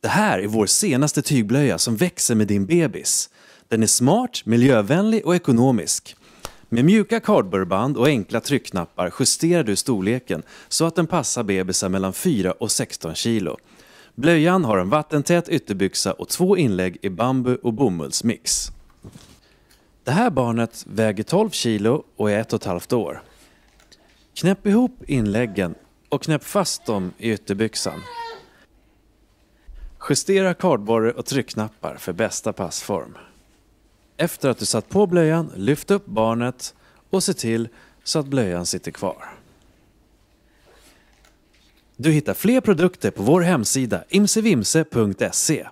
Det här är vår senaste tygblöja som växer med din bebis. Den är smart, miljövänlig och ekonomisk. Med mjuka kardborreband och enkla tryckknappar justerar du storleken så att den passar bebisar mellan 4 och 16 kilo. Blöjan har en vattentät ytterbyxa och två inlägg i bambu och bomullsmix. Det här barnet väger 12 kilo och är ett och ett halvt år. Knäpp ihop inläggen och knäpp fast dem i ytterbyxan. Justera kardborre och tryckknappar för bästa passform. Efter att du satt på blöjan, lyft upp barnet och se till så att blöjan sitter kvar. Du hittar fler produkter på vår hemsida imsevimse.se